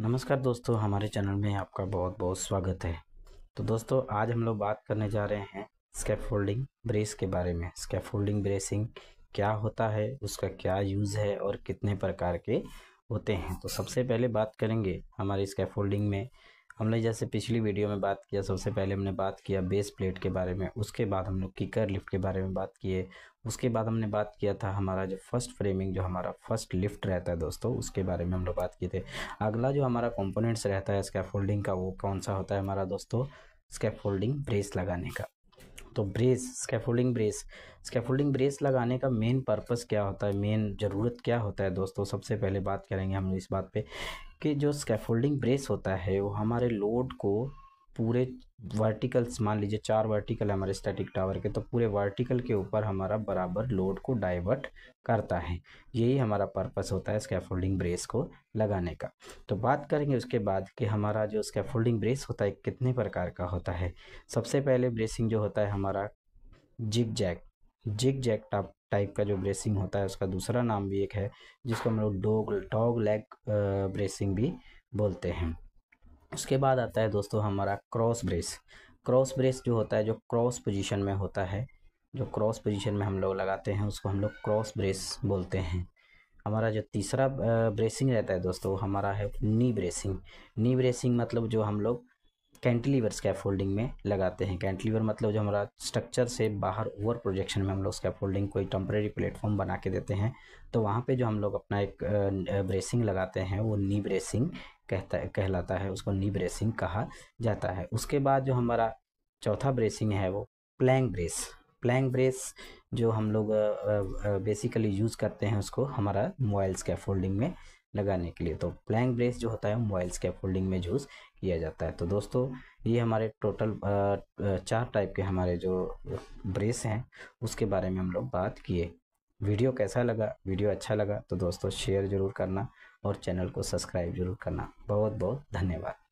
नमस्कार दोस्तों हमारे चैनल में आपका बहुत बहुत स्वागत है तो दोस्तों आज हम लोग बात करने जा रहे हैं फोल्डिंग ब्रेस के बारे में फोल्डिंग ब्रेसिंग क्या होता है उसका क्या यूज़ है और कितने प्रकार के होते हैं तो सबसे पहले बात करेंगे हमारे फोल्डिंग में हमने जैसे पिछली वीडियो में बात किया सबसे पहले हमने बात किया बेस प्लेट के बारे में उसके बाद हम लोग किकर लिफ्ट के बारे में बात किए उसके बाद हमने बात किया था हमारा जो फर्स्ट फ्रेमिंग जो हमारा फर्स्ट लिफ्ट रहता है दोस्तों उसके बारे में हम लोग बात किए थे अगला जो हमारा कॉम्पोनेंट्स रहता है स्कैफोल्डिंग का वो कौन सा होता है हमारा दोस्तों स्कैफोल्डिंग ब्रेस लगाने का तो brace scaffolding brace scaffolding brace लगाने का मेन पर्पस क्या होता है मेन ज़रूरत क्या होता है दोस्तों सबसे पहले बात करेंगे हम इस बात पे कि जो स्कैफोल्डिंग ब्रेस होता है वो हमारे लोड को पूरे वर्टिकल्स मान लीजिए चार वर्टिकल है हमारे स्टैटिक टावर के तो पूरे वर्टिकल के ऊपर हमारा बराबर लोड को डाइवर्ट करता है यही हमारा पर्पस होता है स्कैफोल्डिंग ब्रेस को लगाने का तो बात करेंगे उसके बाद कि हमारा जो स्कैफोल्डिंग ब्रेस होता है कितने प्रकार का होता है सबसे पहले ब्रेसिंग जो होता है हमारा jig jack jig jack top type का जो ब्रेसिंग होता है उसका दूसरा नाम भी एक है जिसको हम लोग डोग डॉग लेग ब्रेसिंग भी बोलते हैं उसके बाद आता है दोस्तों हमारा क्रॉस ब्रेस क्रॉस ब्रेस जो होता है जो क्रॉस पोजीशन में होता है जो क्रॉस पोजीशन में हम लोग लगाते हैं उसको हम लोग क्रॉस ब्रेस बोलते हैं हमारा जो तीसरा ब्रेसिंग रहता है दोस्तों हमारा है नी ब्रेसिंग नी ब्रेसिंग मतलब जो हम लोग कैंटिलीवर स्कैफोल्डिंग में लगाते हैं कैंटिलीवर मतलब जो हमारा स्ट्रक्चर से बाहर ओवर प्रोजेक्शन में हम लोग स्कैफोल्डिंग कोई टम्प्रेरी प्लेटफॉर्म बना के देते हैं तो वहाँ पे जो हम लोग अपना एक ब्रेसिंग लगाते हैं वो नी ब्रेसिंग कहता कहलाता है उसको नी ब्रेसिंग कहा जाता है उसके बाद जो हमारा चौथा ब्रेसिंग है वो प्लैंग ब्रेस प्लैंग ब्रेस जो हम लोग बेसिकली यूज़ करते हैं उसको हमारा मोबाइल स्कैफोल्डिंग में लगाने के लिए तो प्लैंग ब्रेस जो होता है मोबाइल स्कैप होल्डिंग में यूज़ किया जाता है तो दोस्तों ये हमारे टोटल चार टाइप के हमारे जो ब्रेस हैं उसके बारे में हम लोग बात किए वीडियो कैसा लगा वीडियो अच्छा लगा तो दोस्तों शेयर ज़रूर करना और चैनल को सब्सक्राइब जरूर करना बहुत बहुत धन्यवाद